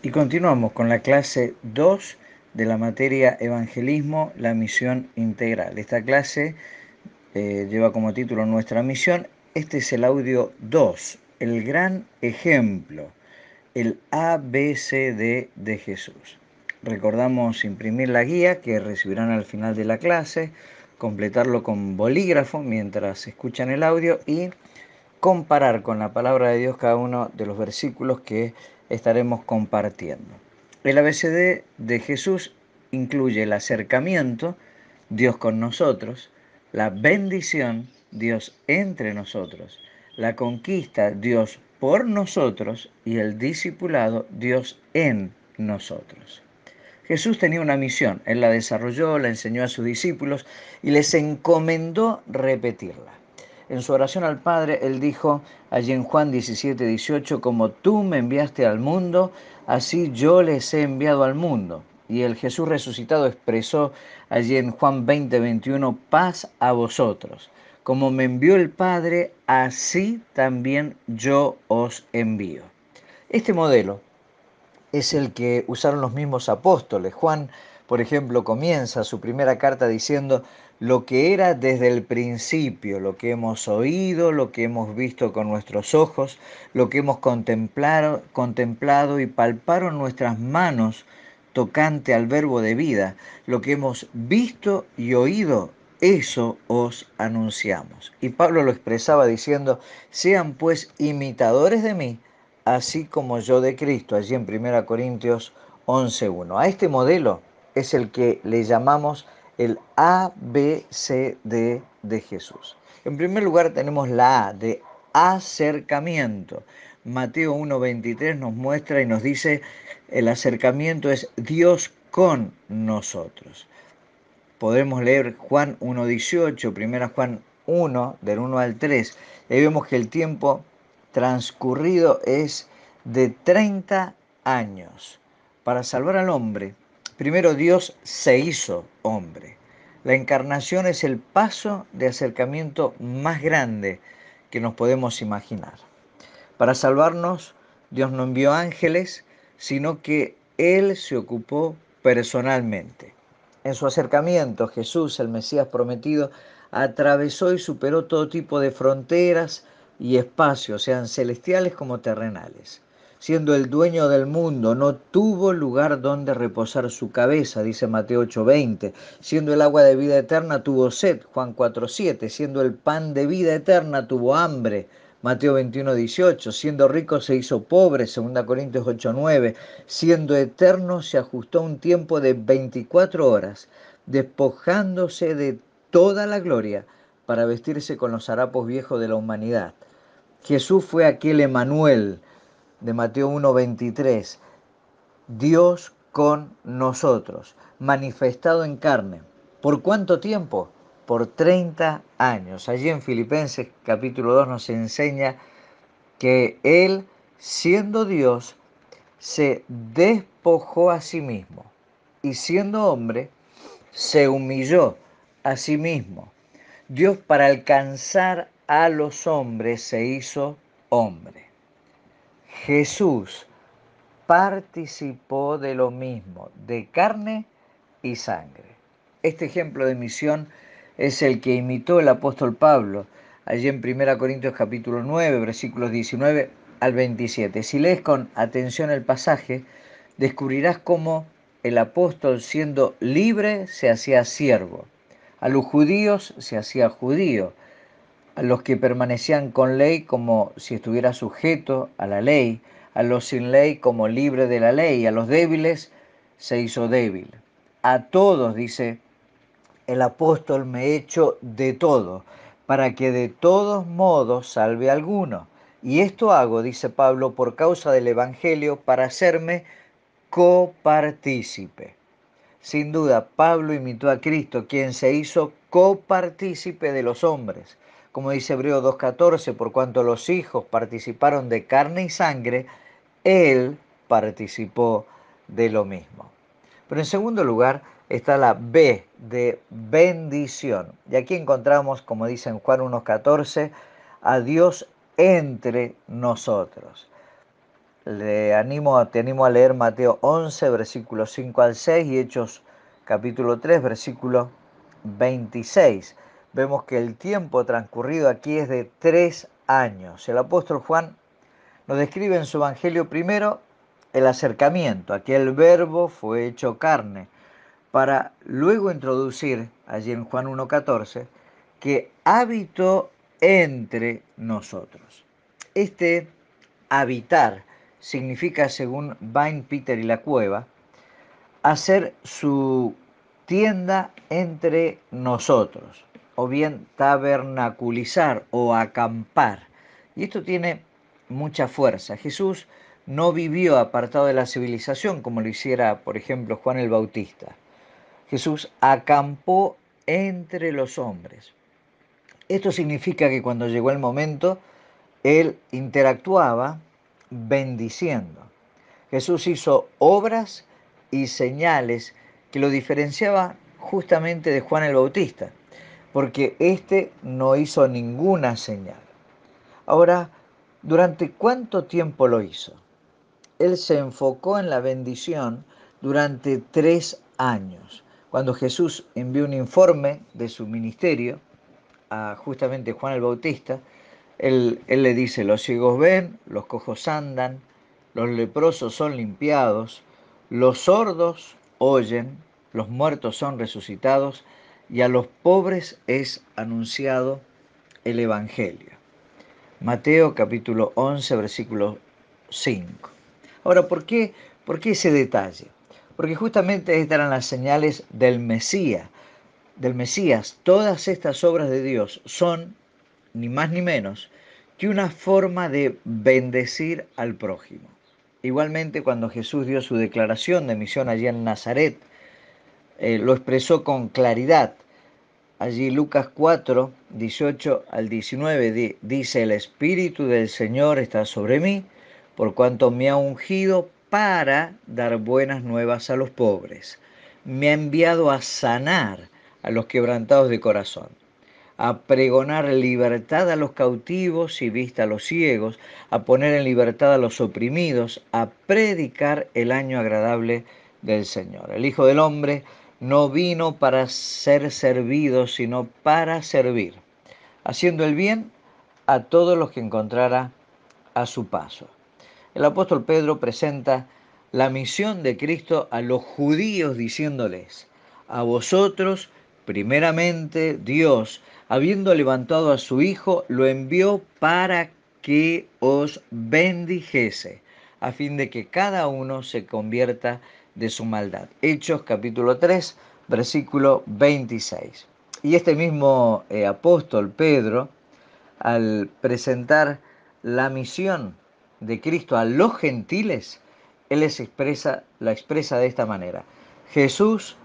Y continuamos con la clase 2 de la materia Evangelismo, la misión integral. Esta clase eh, lleva como título Nuestra misión. Este es el audio 2, el gran ejemplo, el ABCD de Jesús. Recordamos imprimir la guía que recibirán al final de la clase, completarlo con bolígrafo mientras escuchan el audio y comparar con la palabra de Dios cada uno de los versículos que estaremos compartiendo. El ABCD de Jesús incluye el acercamiento, Dios con nosotros, la bendición, Dios entre nosotros, la conquista, Dios por nosotros y el discipulado, Dios en nosotros. Jesús tenía una misión, él la desarrolló, la enseñó a sus discípulos y les encomendó repetirla. En su oración al Padre, él dijo allí en Juan 17, 18, como tú me enviaste al mundo, así yo les he enviado al mundo. Y el Jesús resucitado expresó allí en Juan 20, 21, paz a vosotros. Como me envió el Padre, así también yo os envío. Este modelo es el que usaron los mismos apóstoles. Juan por ejemplo, comienza su primera carta diciendo lo que era desde el principio, lo que hemos oído, lo que hemos visto con nuestros ojos, lo que hemos contemplado, y palparon nuestras manos tocante al verbo de vida, lo que hemos visto y oído eso os anunciamos. Y Pablo lo expresaba diciendo, sean pues imitadores de mí, así como yo de Cristo, allí en 1 Corintios 11.1. A este modelo es el que le llamamos el ABCD de Jesús. En primer lugar tenemos la A de acercamiento. Mateo 1.23 nos muestra y nos dice el acercamiento es Dios con nosotros. Podemos leer Juan 1.18, primera Juan 1, del 1 al 3. Ahí vemos que el tiempo transcurrido es de 30 años para salvar al hombre Primero Dios se hizo hombre. La encarnación es el paso de acercamiento más grande que nos podemos imaginar. Para salvarnos, Dios no envió ángeles, sino que Él se ocupó personalmente. En su acercamiento, Jesús, el Mesías prometido, atravesó y superó todo tipo de fronteras y espacios, sean celestiales como terrenales siendo el dueño del mundo, no tuvo lugar donde reposar su cabeza, dice Mateo 8:20, siendo el agua de vida eterna tuvo sed, Juan 4:7, siendo el pan de vida eterna tuvo hambre. Mateo 21:18. siendo rico se hizo pobre, 2 Corintios 8:9. siendo eterno se ajustó un tiempo de 24 horas, despojándose de toda la gloria para vestirse con los harapos viejos de la humanidad. Jesús fue aquel Emanuel, de Mateo 1:23, Dios con nosotros, manifestado en carne. ¿Por cuánto tiempo? Por 30 años. Allí en Filipenses capítulo 2 nos enseña que Él, siendo Dios, se despojó a sí mismo y siendo hombre, se humilló a sí mismo. Dios para alcanzar a los hombres se hizo hombre. Jesús participó de lo mismo, de carne y sangre. Este ejemplo de misión es el que imitó el apóstol Pablo allí en 1 Corintios capítulo 9, versículos 19 al 27. Si lees con atención el pasaje, descubrirás cómo el apóstol siendo libre se hacía siervo, a los judíos se hacía judío, a los que permanecían con ley como si estuviera sujeto a la ley, a los sin ley como libre de la ley, a los débiles se hizo débil. A todos, dice el apóstol, me he hecho de todo, para que de todos modos salve a alguno. Y esto hago, dice Pablo, por causa del Evangelio, para hacerme copartícipe. Sin duda, Pablo imitó a Cristo, quien se hizo copartícipe de los hombres como dice Hebreo 2.14, por cuanto los hijos participaron de carne y sangre, Él participó de lo mismo. Pero en segundo lugar está la B de bendición. Y aquí encontramos, como dice en Juan 1.14, a Dios entre nosotros. Le animo, te animo a leer Mateo 11, versículos 5 al 6 y Hechos capítulo 3, versículo 26 vemos que el tiempo transcurrido aquí es de tres años. El apóstol Juan nos describe en su Evangelio primero el acercamiento, aquel verbo fue hecho carne, para luego introducir allí en Juan 1.14 que habitó entre nosotros. Este habitar significa, según Vine, Peter y la cueva, hacer su tienda entre nosotros o bien tabernaculizar o acampar. Y esto tiene mucha fuerza. Jesús no vivió apartado de la civilización como lo hiciera, por ejemplo, Juan el Bautista. Jesús acampó entre los hombres. Esto significa que cuando llegó el momento, Él interactuaba bendiciendo. Jesús hizo obras y señales que lo diferenciaba justamente de Juan el Bautista porque éste no hizo ninguna señal. Ahora, ¿durante cuánto tiempo lo hizo? Él se enfocó en la bendición durante tres años. Cuando Jesús envió un informe de su ministerio a justamente Juan el Bautista, él, él le dice, los ciegos ven, los cojos andan, los leprosos son limpiados, los sordos oyen, los muertos son resucitados y a los pobres es anunciado el Evangelio. Mateo capítulo 11, versículo 5. Ahora, ¿por qué, ¿por qué ese detalle? Porque justamente estas eran las señales del Mesías. Del Mesías, todas estas obras de Dios son, ni más ni menos, que una forma de bendecir al prójimo. Igualmente, cuando Jesús dio su declaración de misión allí en Nazaret, eh, lo expresó con claridad. Allí Lucas 4, 18 al 19 dice, el Espíritu del Señor está sobre mí, por cuanto me ha ungido para dar buenas nuevas a los pobres. Me ha enviado a sanar a los quebrantados de corazón, a pregonar libertad a los cautivos y vista a los ciegos, a poner en libertad a los oprimidos, a predicar el año agradable del Señor. El Hijo del Hombre no vino para ser servido, sino para servir, haciendo el bien a todos los que encontrara a su paso. El apóstol Pedro presenta la misión de Cristo a los judíos diciéndoles, a vosotros, primeramente Dios, habiendo levantado a su Hijo, lo envió para que os bendijese, a fin de que cada uno se convierta de su maldad. Hechos capítulo 3, versículo 26. Y este mismo eh, apóstol Pedro, al presentar la misión de Cristo a los gentiles, él les expresa, la expresa de esta manera. Jesús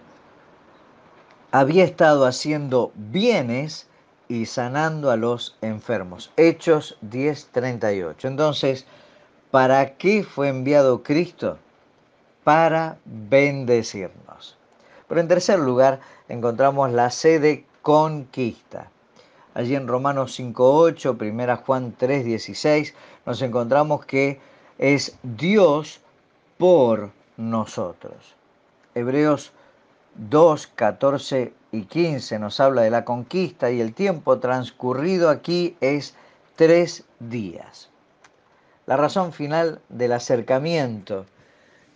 había estado haciendo bienes y sanando a los enfermos. Hechos 10:38. Entonces, ¿para qué fue enviado Cristo? para bendecirnos. Pero en tercer lugar encontramos la sede conquista. Allí en Romanos 5.8, 1 Juan 3.16, nos encontramos que es Dios por nosotros. Hebreos 2, 14 y 15 nos habla de la conquista y el tiempo transcurrido aquí es tres días. La razón final del acercamiento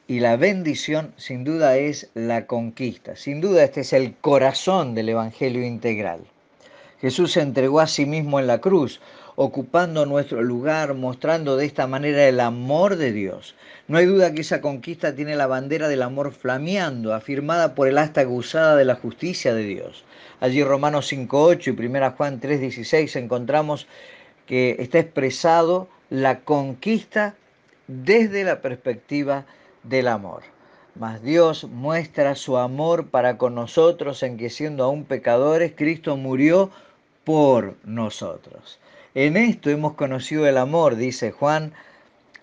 y la bendición sin duda es la conquista. Sin duda este es el corazón del Evangelio integral. Jesús se entregó a sí mismo en la cruz, ocupando nuestro lugar, mostrando de esta manera el amor de Dios. No hay duda que esa conquista tiene la bandera del amor flameando, afirmada por el asta aguzada de la justicia de Dios. Allí Romanos 5.8 y 1 Juan 3.16 encontramos que está expresado la conquista desde la perspectiva del amor. Mas Dios muestra su amor para con nosotros en que siendo aún pecadores, Cristo murió por nosotros. En esto hemos conocido el amor, dice Juan,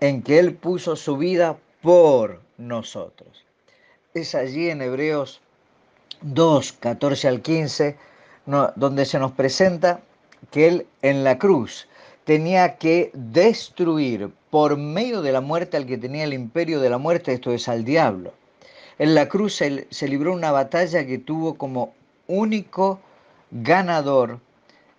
en que Él puso su vida por nosotros. Es allí en Hebreos 2, 14 al 15, donde se nos presenta que Él en la cruz tenía que destruir por medio de la muerte al que tenía el imperio de la muerte, esto es al diablo. En la cruz se, libró una batalla que tuvo como único ganador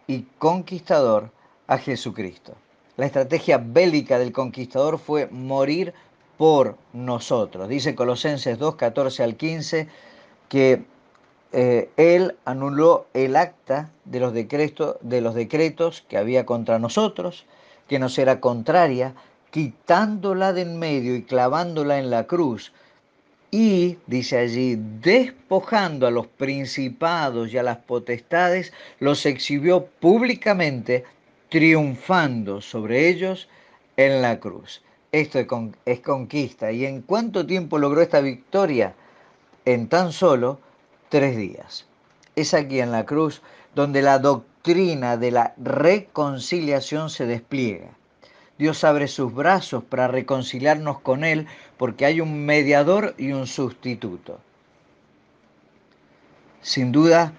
y conquistador a Jesucristo. La estrategia bélica del conquistador fue morir por nosotros. Dice Colosenses 2, 14 al 15 que eh, él anuló el acta de los, decretos, de los decretos que había contra nosotros, que nos era contraria, quitándola de en medio y clavándola en la cruz. Y, dice allí, despojando a los principados y a las potestades, los exhibió públicamente, triunfando sobre ellos en la cruz. Esto es conquista. ¿Y en cuánto tiempo logró esta victoria? En tan solo tres días. Es aquí en la cruz donde la doctrina de la reconciliación se despliega. Dios abre sus brazos para reconciliarnos con Él porque hay un mediador y un sustituto. Sin duda,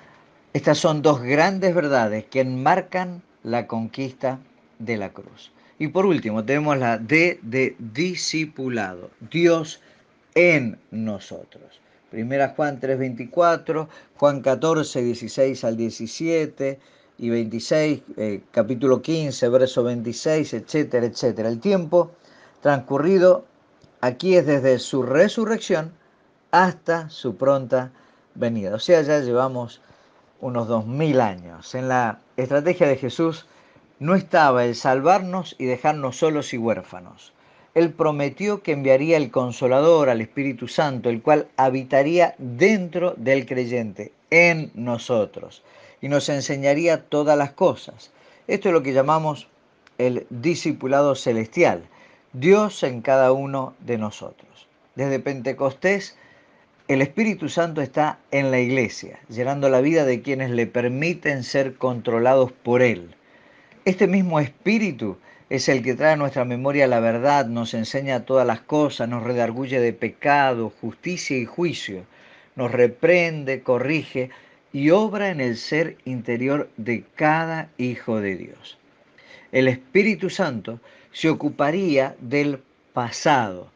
estas son dos grandes verdades que enmarcan la conquista de la cruz. Y por último, tenemos la D de discipulado, Dios en nosotros. Primera Juan 3:24, Juan 14, 16 al 17 y 26, eh, capítulo 15, verso 26, etcétera, etcétera. El tiempo transcurrido aquí es desde su resurrección hasta su pronta venida. O sea, ya llevamos unos 2000 años. En la estrategia de Jesús no estaba el salvarnos y dejarnos solos y huérfanos. Él prometió que enviaría el consolador al Espíritu Santo, el cual habitaría dentro del creyente, en nosotros, y nos enseñaría todas las cosas. Esto es lo que llamamos el discipulado celestial, Dios en cada uno de nosotros. Desde Pentecostés, el Espíritu Santo está en la iglesia, llenando la vida de quienes le permiten ser controlados por Él. Este mismo Espíritu es el que trae a nuestra memoria la verdad, nos enseña todas las cosas, nos redarguye de pecado, justicia y juicio, nos reprende, corrige y obra en el ser interior de cada hijo de Dios. El Espíritu Santo se ocuparía del pasado.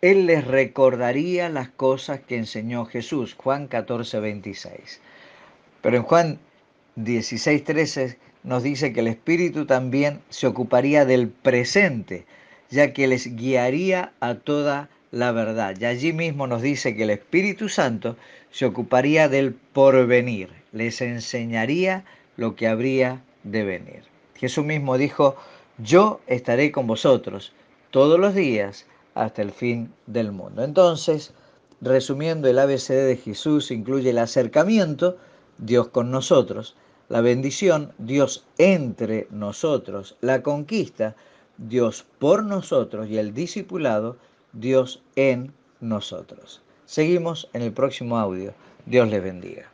Él les recordaría las cosas que enseñó Jesús, Juan 14, 26. Pero en Juan 16, 13 nos dice que el Espíritu también se ocuparía del presente, ya que les guiaría a toda la verdad. Y allí mismo nos dice que el Espíritu Santo se ocuparía del porvenir, les enseñaría lo que habría de venir. Jesús mismo dijo, yo estaré con vosotros todos los días hasta el fin del mundo. Entonces, resumiendo, el ABCD de Jesús incluye el acercamiento, Dios con nosotros, la bendición, Dios entre nosotros, la conquista, Dios por nosotros y el discipulado, Dios en nosotros. Seguimos en el próximo audio. Dios les bendiga.